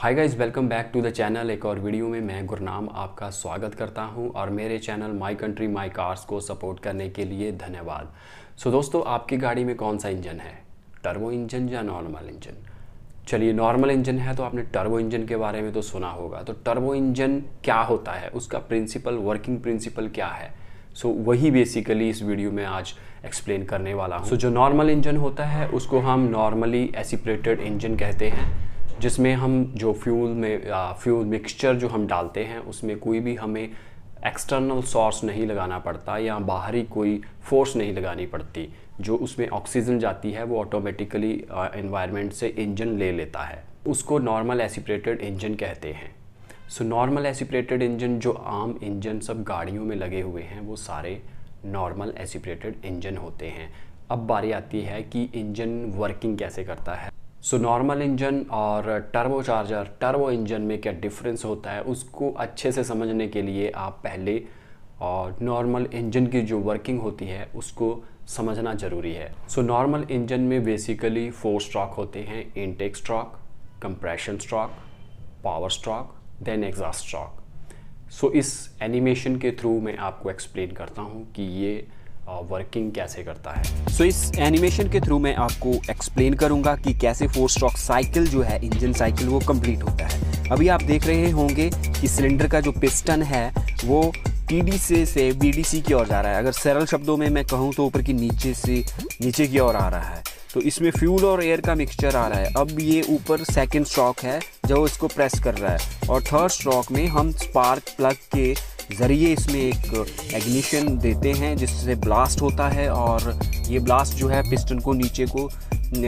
hi guys welcome back to the channel एक और video में मैं गुरनाम आपका स्वागत करता हूं और मेरे channel my country my cars को सपोर्ट करने के लिए धन्यवाद सो so दोस्तों आपकी गाड़ी में कौन सा इंजन है टर्बो इंजन या नॉर्मल इंजन चलिए नॉर्मल इंजन है तो आपने टर्बो इंजन के बारे में तो सुना होगा तो टर्बो इंजन क्या होता है उसका प्रिंसिपल वर्किंग प्रिंसिपल क्या है सो so, वही बेसिकली इस वीडियो में आज एक्सप्लेन करने वाला हूँ सो so, जो नॉर्मल इंजन होता है उसको हम नॉर्मली एसिपरेटेड इंजन कहते हैं जिसमें हम जो फ्यूल में फ्यूल मिक्सचर जो हम डालते हैं उसमें कोई भी हमें एक्सटर्नल सोर्स नहीं लगाना पड़ता या बाहरी कोई फोर्स नहीं लगानी पड़ती जो उसमें ऑक्सीजन जाती है वो ऑटोमेटिकली इन्वायरमेंट से इंजन ले लेता है उसको नॉर्मल एसिपरेटेड इंजन कहते हैं सो नॉर्मल एसिपरेटेड इंजन जो आम इंजन सब गाड़ियों में लगे हुए हैं वो सारे नॉर्मल एसिपरेटेड इंजन होते हैं अब बारी आती है कि इंजन वर्किंग कैसे करता है सो नॉर्मल इंजन और टर्बो चार्जर टर्बो इंजन में क्या डिफरेंस होता है उसको अच्छे से समझने के लिए आप पहले और नॉर्मल इंजन की जो वर्किंग होती है उसको समझना ज़रूरी है सो नॉर्मल इंजन में बेसिकली फोर स्ट्रॉक होते हैं intake stroke compression stroke power stroke then exhaust stroke so इस एनिमेशन के थ्रू मैं आपको एक्सप्लेन करता हूँ कि ये वर्किंग कैसे करता है सो so, इस एनिमेशन के थ्रू मैं आपको एक्सप्लेन करूंगा कि कैसे फोर स्ट्रॉक साइकिल जो है इंजन साइकिल वो कंप्लीट होता है अभी आप देख रहे होंगे कि सिलेंडर का जो पिस्टन है वो टी से से बी की ओर जा रहा है अगर सरल शब्दों में मैं कहूँ तो ऊपर की नीचे से नीचे की ओर आ रहा है तो इसमें फ्यूल और एयर का मिक्सचर आ रहा है अब ये ऊपर सेकेंड स्ट्रॉक है जो इसको प्रेस कर रहा है और थर्ड स्ट्रॉक में हम स्पार्क प्लग के ज़रिए इसमें एक एग्निशन देते हैं जिससे ब्लास्ट होता है और ये ब्लास्ट जो है पिस्टन को नीचे को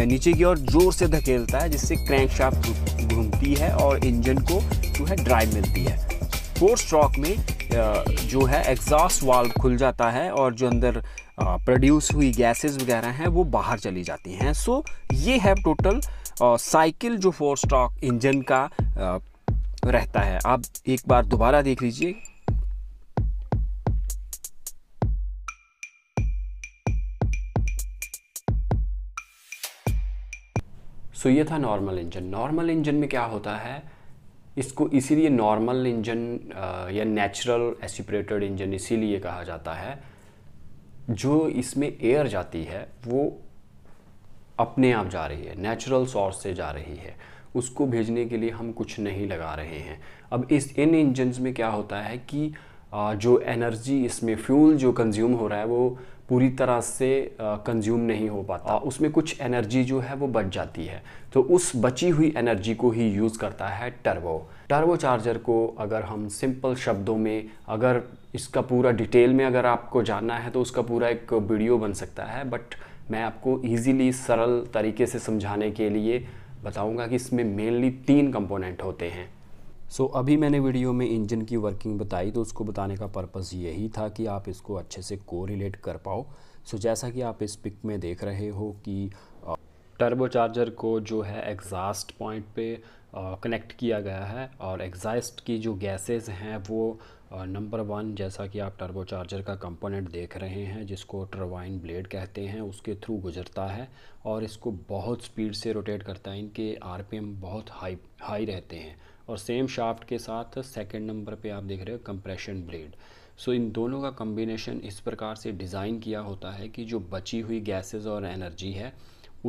नीचे की ओर ज़ोर से धकेलता है जिससे क्रैंक शाफ्ट घूमती है और इंजन को जो है ड्राइव मिलती है फोर स्ट्रॉक में जो है एग्जॉस्ट वाल्व खुल जाता है और जो अंदर प्रोड्यूस हुई गैसेस वगैरह हैं वो बाहर चली जाती हैं सो ये है टोटल साइकिल जो फोर स्टॉक इंजन का रहता है आप एक बार दोबारा देख लीजिए सो ये था नॉर्मल इंजन नॉर्मल इंजन में क्या होता है इसको इसीलिए नॉर्मल इंजन या नेचुरल एसिपरेटेड इंजन इसीलिए कहा जाता है जो इसमें एयर जाती है वो अपने आप जा रही है नेचुरल सोर्स से जा रही है उसको भेजने के लिए हम कुछ नहीं लगा रहे हैं अब इस इन इंजन्स में क्या होता है कि जो एनर्जी इसमें फ्यूल जो कंज्यूम हो रहा है वो पूरी तरह से कंज्यूम नहीं हो पाता उसमें कुछ एनर्जी जो है वो बच जाती है तो उस बची हुई एनर्जी को ही यूज़ करता है टर्बो टर्बो चार्जर को अगर हम सिंपल शब्दों में अगर इसका पूरा डिटेल में अगर आपको जानना है तो उसका पूरा एक वीडियो बन सकता है बट मैं आपको ईजीली सरल तरीके से समझाने के लिए बताऊंगा कि इसमें मेनली तीन कंपोनेंट होते हैं सो so, अभी मैंने वीडियो में इंजन की वर्किंग बताई तो उसको बताने का पर्पज़ यही था कि आप इसको अच्छे से कोरिलेट कर पाओ सो so, जैसा कि आप इस पिक में देख रहे हो कि टर्बो चार्जर को जो है एग्ज़ास्ट पॉइंट पे कनेक्ट किया गया है और एग्ज़ास्ट की जो गैसेस हैं वो नंबर वन जैसा कि आप टर्बो चार्जर का कंपोनेंट देख रहे हैं जिसको टर्बाइन ब्लेड कहते हैं उसके थ्रू गुजरता है और इसको बहुत स्पीड से रोटेट करता है इनके आरपीएम बहुत हाई हाई रहते हैं और सेम शाफ्ट के साथ सेकेंड नंबर पर आप देख रहे हो कंप्रेशन ब्लेड सो इन दोनों का कम्बिनेशन इस प्रकार से डिज़ाइन किया होता है कि जो बची हुई गैसेज़ और एनर्जी है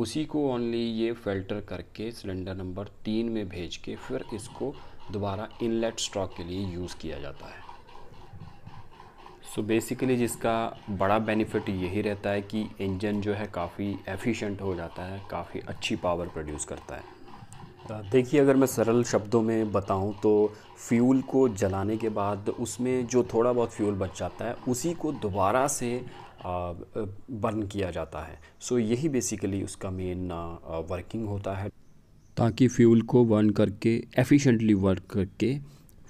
उसी को ओनली ये फिल्टर करके सिलेंडर नंबर तीन में भेज के फिर इसको दोबारा इनलेट स्ट्रॉक के लिए यूज़ किया जाता है सो so बेसिकली जिसका बड़ा बेनिफिट यही रहता है कि इंजन जो है काफ़ी एफिशिएंट हो जाता है काफ़ी अच्छी पावर प्रोड्यूस करता है देखिए अगर मैं सरल शब्दों में बताऊं तो फ्यूल को जलाने के बाद उसमें जो थोड़ा बहुत फ्यूल बच जाता है उसी को दोबारा से बर्न किया जाता है सो यही बेसिकली उसका मेन वर्किंग होता है ताकि फ्यूल को बर्न करके एफिशिएंटली वर्क करके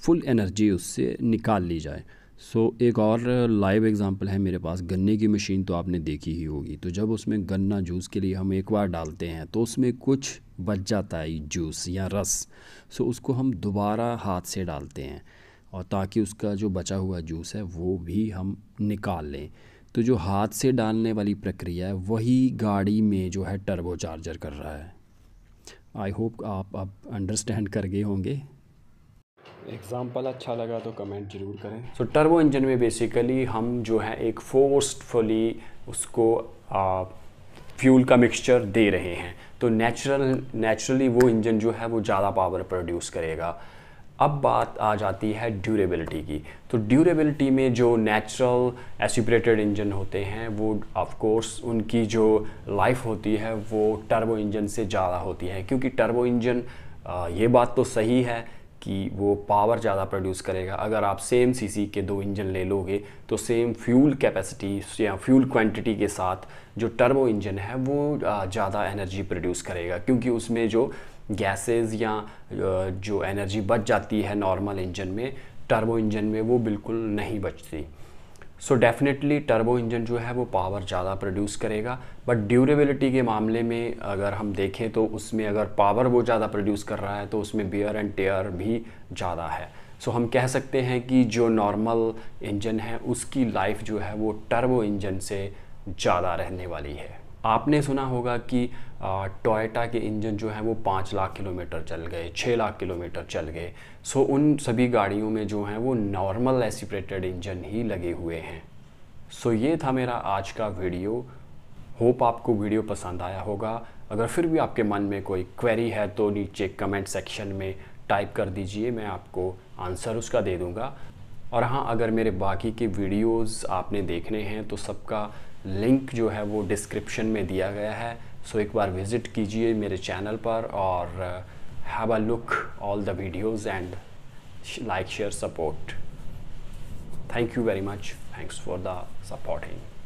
फुल एनर्जी उससे निकाल ली जाए सो so, एक और लाइव एग्जांपल है मेरे पास गन्ने की मशीन तो आपने देखी ही होगी तो जब उसमें गन्ना जूस के लिए हम एक बार डालते हैं तो उसमें कुछ बच जाता है जूस या रस सो उसको हम दोबारा हाथ से डालते हैं और ताकि उसका जो बचा हुआ जूस है वो भी हम निकाल लें तो जो हाथ से डालने वाली प्रक्रिया है वही गाड़ी में जो है टर्बो चार्जर कर रहा है आई होप आप अब अंडरस्टैंड कर गए होंगे एग्ज़ाम्पल अच्छा लगा तो कमेंट जरूर करें सो टर्बो इंजन में बेसिकली हम जो है एक फोर्सफुली उसको फ्यूल का मिक्सचर दे रहे हैं तो नेचुरल नेचुरली वो इंजन जो है वो ज़्यादा पावर प्रोड्यूस करेगा अब बात आ जाती है ड्यूरेबिलिटी की तो ड्यूरेबिलिटी में जो नेचुरल एस्यूपरेटेड इंजन होते हैं वो ऑफ कोर्स उनकी जो लाइफ होती है वो टर्बो इंजन से ज़्यादा होती है क्योंकि टर्बो इंजन ये बात तो सही है कि वो पावर ज़्यादा प्रोड्यूस करेगा अगर आप सेम सीसी के दो इंजन ले लोगे तो सेम फ्यूल कैपेसिटी या फ्यूल क्वांटिटी के साथ जो टर्बो इंजन है वो ज़्यादा एनर्जी प्रोड्यूस करेगा क्योंकि उसमें जो गैसेस या जो एनर्जी बच जाती है नॉर्मल इंजन में टर्बो इंजन में वो बिल्कुल नहीं बचती सो डेफिनेटली टर्बो इंजन जो है वो पावर ज़्यादा प्रोड्यूस करेगा बट ड्यूरेबिलिटी के मामले में अगर हम देखें तो उसमें अगर पावर वो ज़्यादा प्रोड्यूस कर रहा है तो उसमें बियर एंड टेयर भी ज़्यादा है सो so, हम कह सकते हैं कि जो नॉर्मल इंजन है उसकी लाइफ जो है वो टर्बो इंजन से ज़्यादा रहने वाली है आपने सुना होगा कि टोयोटा के इंजन जो हैं वो पाँच लाख किलोमीटर चल गए छः लाख किलोमीटर चल गए सो उन सभी गाड़ियों में जो हैं वो नॉर्मल एसिपरेटेड इंजन ही लगे हुए हैं सो ये था मेरा आज का वीडियो होप आपको वीडियो पसंद आया होगा अगर फिर भी आपके मन में कोई क्वेरी है तो नीचे कमेंट सेक्शन में टाइप कर दीजिए मैं आपको आंसर उसका दे दूँगा और हाँ अगर मेरे बाकी के वीडियोज़ आपने देखने हैं तो सबका लिंक जो है वो डिस्क्रिप्शन में दिया गया है सो एक बार विज़िट कीजिए मेरे चैनल पर और have a look all the videos and like share support thank you very much thanks for the supporting